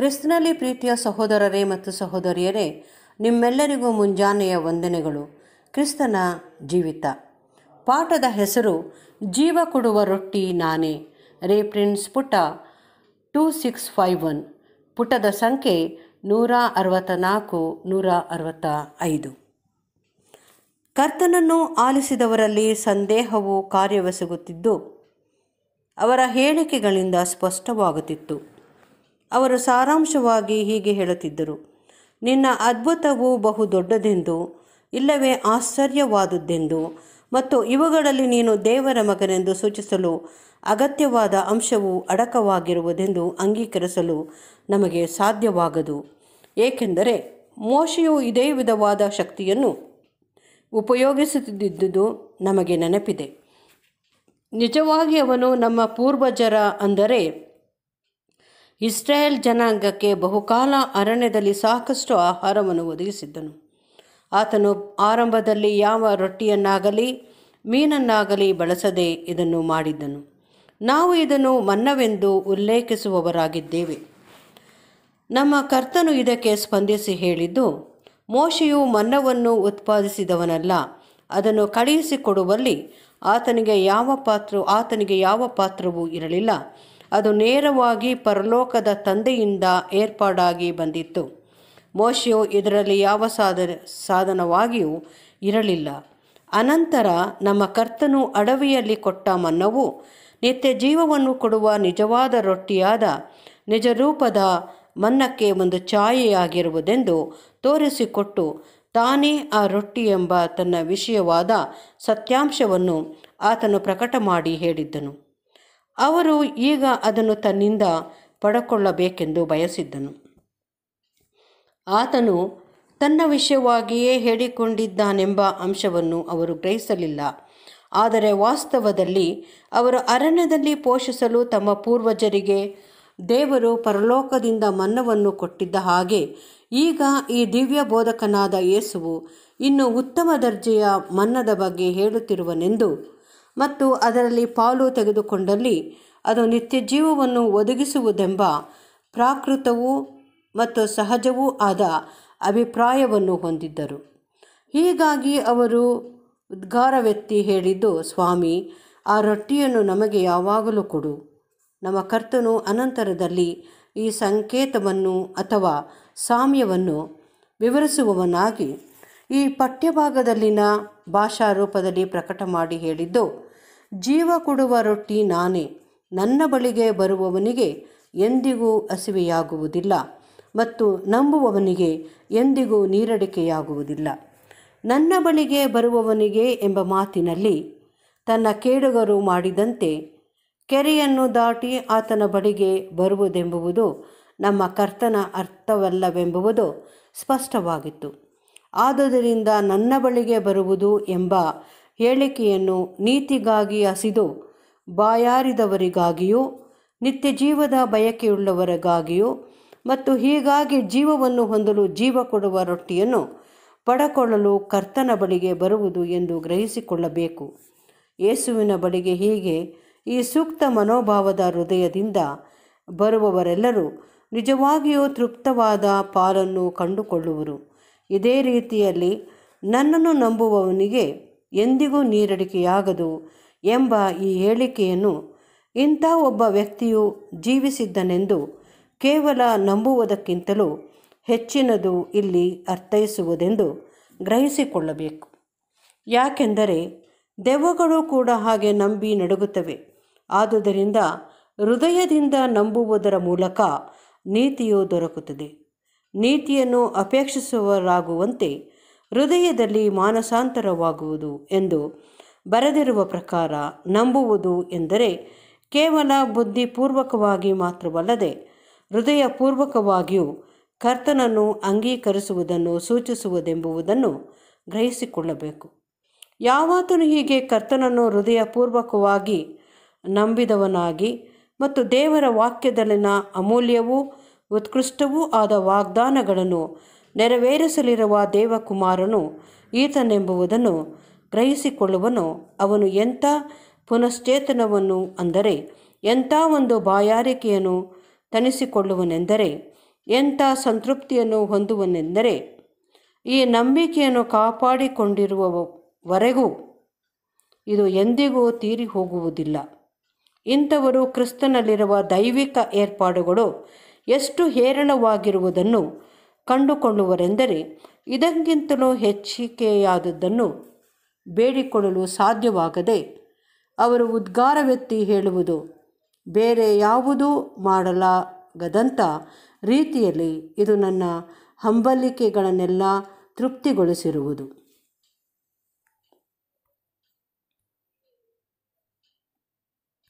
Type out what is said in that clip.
ಕ್ರಿಸ್ತನಲ್ಲಿ ಪ್ರೀತಿಯ ಸಹೋದರರೇ ಮತ್ತು ಸಹೋದರಿಯರೇ ನಿಮ್ಮೆಲ್ಲರಿಗೂ ಮುಂಜಾನೆಯ ವಂದನೆಗಳು ಕ್ರಿಸ್ತನ ಜೀವಿತ ಪಾಠದ ಹೆಸರು ಜೀವ ಕೊಡುವ ರೊಟ್ಟಿ ನಾನೇ ರೇಪ್ರಿನ್ಸ್ ಪುಟ ಟೂ ಸಿಕ್ಸ್ ಫೈವ್ ಒನ್ ಪುಟದ ಸಂಖ್ಯೆ ನೂರ ಅರವತ್ತ ನಾಲ್ಕು ನೂರ ಅರವತ್ತ ಐದು ಕರ್ತನನ್ನು ಆಲಿಸಿದವರಲ್ಲಿ ಸಂದೇಹವು ಕಾರ್ಯವೆಸಗುತ್ತಿದ್ದು ಅವರ ಹೇಳಿಕೆಗಳಿಂದ ಸ್ಪಷ್ಟವಾಗುತ್ತಿತ್ತು ಅವರು ಸಾರಾಂಶವಾಗಿ ಹೀಗೆ ಹೇಳುತ್ತಿದ್ದರು ನಿನ್ನ ಅದ್ಭುತವು ಬಹು ದೊಡ್ಡದೆಂದು ಇಲ್ಲವೇ ಆಶ್ಚರ್ಯವಾದುದೆಂದು ಮತ್ತು ಇವುಗಳಲ್ಲಿ ನೀನು ದೇವರ ಮಗನೆಂದು ಸೂಚಿಸಲು ಅಗತ್ಯವಾದ ಅಂಶವು ಅಡಕವಾಗಿರುವುದೆಂದು ಅಂಗೀಕರಿಸಲು ನಮಗೆ ಸಾಧ್ಯವಾಗದು ಏಕೆಂದರೆ ಮೋಶೆಯು ಇದೇ ವಿಧವಾದ ಶಕ್ತಿಯನ್ನು ಉಪಯೋಗಿಸುತ್ತಿದ್ದುದು ನಮಗೆ ನೆನಪಿದೆ ನಿಜವಾಗಿ ಅವನು ನಮ್ಮ ಪೂರ್ವಜರ ಅಂದರೆ ಇಸ್ರಾಯೇಲ್ ಜನಾಂಗಕ್ಕೆ ಬಹುಕಾಲ ಅರಣ್ಯದಲ್ಲಿ ಸಾಕಷ್ಟು ಆಹಾರವನ್ನು ಒದಗಿಸಿದ್ದನು ಆತನು ಆರಂಭದಲ್ಲಿ ಯಾವ ರೊಟ್ಟಿಯನ್ನಾಗಲಿ ಮೀನನ್ನಾಗಲಿ ಬಳಸದೆ ಇದನ್ನು ಮಾಡಿದ್ದನು ನಾವು ಇದನ್ನು ಮನ್ನವೆಂದು ಉಲ್ಲೇಖಿಸುವವರಾಗಿದ್ದೇವೆ ನಮ್ಮ ಕರ್ತನು ಇದಕ್ಕೆ ಸ್ಪಂದಿಸಿ ಹೇಳಿದ್ದು ಮೋಶೆಯು ಮನ್ನವನ್ನು ಉತ್ಪಾದಿಸಿದವನಲ್ಲ ಅದನ್ನು ಕಳುಹಿಸಿಕೊಡುವಲ್ಲಿ ಆತನಿಗೆ ಯಾವ ಪಾತ್ರ ಆತನಿಗೆ ಯಾವ ಪಾತ್ರವೂ ಇರಲಿಲ್ಲ ಅದು ನೇರವಾಗಿ ಪರಲೋಕದ ತಂದೆಯಿಂದ ಏರ್ಪಾಡಾಗಿ ಬಂದಿತ್ತು ಮೋಶೆಯು ಇದರಲ್ಲಿ ಯಾವ ಸಾಧನ ಸಾಧನವಾಗಿಯೂ ಇರಲಿಲ್ಲ ಅನಂತರ ನಮ್ಮ ಕರ್ತನು ಅಡವಿಯಲ್ಲಿ ಕೊಟ್ಟ ಮನ್ನವು ನಿತ್ಯ ಜೀವವನ್ನು ಕೊಡುವ ನಿಜವಾದ ರೊಟ್ಟಿಯಾದ ನಿಜರೂಪದ ಮನ್ನಕ್ಕೆ ಒಂದು ಛಾಯೆಯಾಗಿರುವುದೆಂದು ತೋರಿಸಿಕೊಟ್ಟು ತಾನೇ ಆ ರೊಟ್ಟಿ ಎಂಬ ತನ್ನ ವಿಷಯವಾದ ಸತ್ಯಾಂಶವನ್ನು ಆತನು ಪ್ರಕಟ ಮಾಡಿ ಹೇಳಿದ್ದನು ಅವರು ಈಗ ಅದನ್ನು ತನ್ನಿಂದ ಪಡಕೊಳ್ಳಬೇಕೆಂದು ಬಯಸಿದ್ದನು ಆತನು ತನ್ನ ವಿಷಯವಾಗಿಯೇ ಹೇಳಿಕೊಂಡಿದ್ದಾನೆಂಬ ಅಂಶವನ್ನು ಅವರು ಗ್ರಹಿಸಲಿಲ್ಲ ಆದರೆ ವಾಸ್ತವದಲ್ಲಿ ಅವರು ಅರಣ್ಯದಲ್ಲಿ ಪೋಷಿಸಲು ತಮ್ಮ ಪೂರ್ವಜರಿಗೆ ದೇವರು ಪರಲೋಕದಿಂದ ಮನ್ನವನ್ನು ಕೊಟ್ಟಿದ್ದ ಹಾಗೆ ಈಗ ಈ ದಿವ್ಯ ಬೋಧಕನಾದ ಯೇಸುವು ಇನ್ನು ಉತ್ತಮ ದರ್ಜೆಯ ಮನ್ನದ ಬಗ್ಗೆ ಹೇಳುತ್ತಿರುವನೆಂದು ಮತ್ತು ಅದರಲ್ಲಿ ಪಾಲು ತೆಗೆದುಕೊಂಡಲ್ಲಿ ಅದು ನಿತ್ಯ ಜೀವವನ್ನು ಒದಗಿಸುವುದೆಂಬ ಪ್ರಾಕೃತವೂ ಮತ್ತು ಸಹಜವೂ ಆದ ಅಭಿಪ್ರಾಯವನ್ನು ಹೊಂದಿದ್ದರು ಹೀಗಾಗಿ ಅವರು ವ್ಯಕ್ತಿ ಹೇಳಿದ್ದು ಸ್ವಾಮಿ ಆ ರೊಟ್ಟಿಯನ್ನು ನಮಗೆ ಯಾವಾಗಲೂ ಕೊಡು ನಮ್ಮ ಕರ್ತನು ಅನಂತರದಲ್ಲಿ ಈ ಸಂಕೇತವನ್ನು ಅಥವಾ ಸಾಮ್ಯವನ್ನು ವಿವರಿಸುವವನಾಗಿ ಈ ಪಠ್ಯಭಾಗದಲ್ಲಿನ ಭಾಷಾ ರೂಪದಲ್ಲಿ ಪ್ರಕಟ ಮಾಡಿ ಹೇಳಿದ್ದು ಜೀವ ಕೊಡುವ ರೊಟ್ಟಿ ನಾನೇ ನನ್ನ ಬಳಿಗೆ ಬರುವವನಿಗೆ ಎಂದಿಗೂ ಹಸಿವೆಯಾಗುವುದಿಲ್ಲ ಮತ್ತು ನಂಬುವವನಿಗೆ ಎಂದಿಗೂ ನೀರಡಿಕೆಯಾಗುವುದಿಲ್ಲ ನನ್ನ ಬಳಿಗೆ ಬರುವವನಿಗೆ ಎಂಬ ಮಾತಿನಲ್ಲಿ ತನ್ನ ಕೇಡುಗರು ಮಾಡಿದಂತೆ ಕೆರೆಯನ್ನು ದಾಟಿ ಆತನ ಬಳಿಗೆ ಬರುವುದೆಂಬುವುದು ನಮ್ಮ ಕರ್ತನ ಅರ್ಥವಲ್ಲವೆಂಬುವುದು ಸ್ಪಷ್ಟವಾಗಿತ್ತು ಆದುದರಿಂದ ನನ್ನ ಬಳಿಗೆ ಬರುವುದು ಎಂಬ ಹೇಳಿಕೆಯನ್ನು ನೀತಿಗಾಗಿ ಹಸಿದು ಬಾಯಾರಿದವರಿಗಾಗಿಯೂ ನಿತ್ಯ ಜೀವದ ಬಯಕೆಯುಳ್ಳವರಿಗಾಗಿಯೂ ಮತ್ತು ಹೀಗಾಗಿ ಜೀವವನ್ನು ಹೊಂದಲು ಜೀವ ಕೊಡುವ ರೊಟ್ಟಿಯನ್ನು ಪಡಕೊಳ್ಳಲು ಕರ್ತನ ಬಳಿಗೆ ಬರುವುದು ಎಂದು ಗ್ರಹಿಸಿಕೊಳ್ಳಬೇಕು ಯೇಸುವಿನ ಬಳಿಗೆ ಹೀಗೆ ಈ ಸೂಕ್ತ ಮನೋಭಾವದ ಹೃದಯದಿಂದ ಬರುವವರೆಲ್ಲರೂ ನಿಜವಾಗಿಯೂ ತೃಪ್ತವಾದ ಪಾಲನ್ನು ಕಂಡುಕೊಳ್ಳುವರು ಇದೇ ರೀತಿಯಲ್ಲಿ ನನ್ನನ್ನು ನಂಬುವವನಿಗೆ ಎಂದಿಗೂ ನೀರಡಿಕೆಯಾಗದು ಎಂಬ ಈ ಹೇಳಿಕೆಯನ್ನು ಇಂಥ ಒಬ್ಬ ವ್ಯಕ್ತಿಯು ಜೀವಿಸಿದ್ದನೆಂದು ಕೇವಲ ನಂಬುವುದಕ್ಕಿಂತಲೂ ಹೆಚ್ಚಿನದು ಇಲ್ಲಿ ಅರ್ಥೈಸುವುದೆಂದು ಗ್ರಹಿಸಿಕೊಳ್ಳಬೇಕು ಯಾಕೆಂದರೆ ದೆವ್ವಗಳು ಕೂಡ ಹಾಗೆ ನಂಬಿ ನಡುಗುತ್ತವೆ ಆದುದರಿಂದ ಹೃದಯದಿಂದ ನಂಬುವುದರ ಮೂಲಕ ನೀತಿಯು ದೊರಕುತ್ತದೆ ನೀತಿಯನ್ನು ಅಪೇಕ್ಷಿಸುವರಾಗುವಂತೆ ಹೃದಯದಲ್ಲಿ ಮಾನಸಾಂತರವಾಗುವುದು ಎಂದು ಬರೆದಿರುವ ಪ್ರಕಾರ ನಂಬುವುದು ಎಂದರೆ ಕೇವಲ ಬುದ್ಧಿಪೂರ್ವಕವಾಗಿ ಮಾತ್ರವಲ್ಲದೆ ಹೃದಯಪೂರ್ವಕವಾಗಿಯೂ ಕರ್ತನನ್ನು ಅಂಗೀಕರಿಸುವುದನ್ನು ಸೂಚಿಸುವುದೆಂಬುದನ್ನು ಗ್ರಹಿಸಿಕೊಳ್ಳಬೇಕು ಯಾವಾತನು ಹೀಗೆ ಕರ್ತನನ್ನು ಹೃದಯಪೂರ್ವಕವಾಗಿ ನಂಬಿದವನಾಗಿ ಮತ್ತು ದೇವರ ವಾಕ್ಯದಲ್ಲಿನ ಅಮೂಲ್ಯವೂ ಉತ್ಕೃಷ್ಟವೂ ಆದ ವಾಗ್ದಾನಗಳನ್ನು ನೆರವೇರಿಸಲಿರುವ ದೇವಕುಮಾರನು ಈತನೆಂಬುವುದನ್ನು ಗ್ರಹಿಸಿಕೊಳ್ಳುವನು ಅವನು ಎಂಥ ಪುನಶ್ಚೇತನವನ್ನು ಅಂದರೆ ಎಂಥ ಒಂದು ಬಾಯಾರಿಕೆಯನ್ನು ತಣಿಸಿಕೊಳ್ಳುವನೆಂದರೆ ಎಂಥ ಸಂತೃಪ್ತಿಯನ್ನು ಹೊಂದುವನೆಂದರೆ ಈ ನಂಬಿಕೆಯನ್ನು ಕಾಪಾಡಿಕೊಂಡಿರುವವರೆಗೂ ಇದು ಎಂದಿಗೂ ತೀರಿ ಹೋಗುವುದಿಲ್ಲ ಇಂಥವರು ಕ್ರಿಸ್ತನಲ್ಲಿರುವ ದೈವಿಕ ಏರ್ಪಾಡುಗಳು ಎಷ್ಟು ಹೇರಳವಾಗಿರುವುದನ್ನು ಕಂಡುಕೊಳ್ಳುವರೆಂದರೆ ಇದಕ್ಕಿಂತಲೂ ಹೆಚ್ಚಿಕೆಯಾದದ್ದನ್ನು ಬೇಡಿಕೊಳ್ಳಲು ಸಾಧ್ಯವಾಗದೆ ಅವರು ಉದ್ಗಾರವೆತ್ತಿ ಹೇಳುವುದು ಬೇರೆ ಯಾವುದೂ ಮಾಡಲಾಗದಂಥ ರೀತಿಯಲ್ಲಿ ಇದು ನನ್ನ ಹಂಬಲಿಕೆಗಳನ್ನೆಲ್ಲ ತೃಪ್ತಿಗೊಳಿಸಿರುವುದು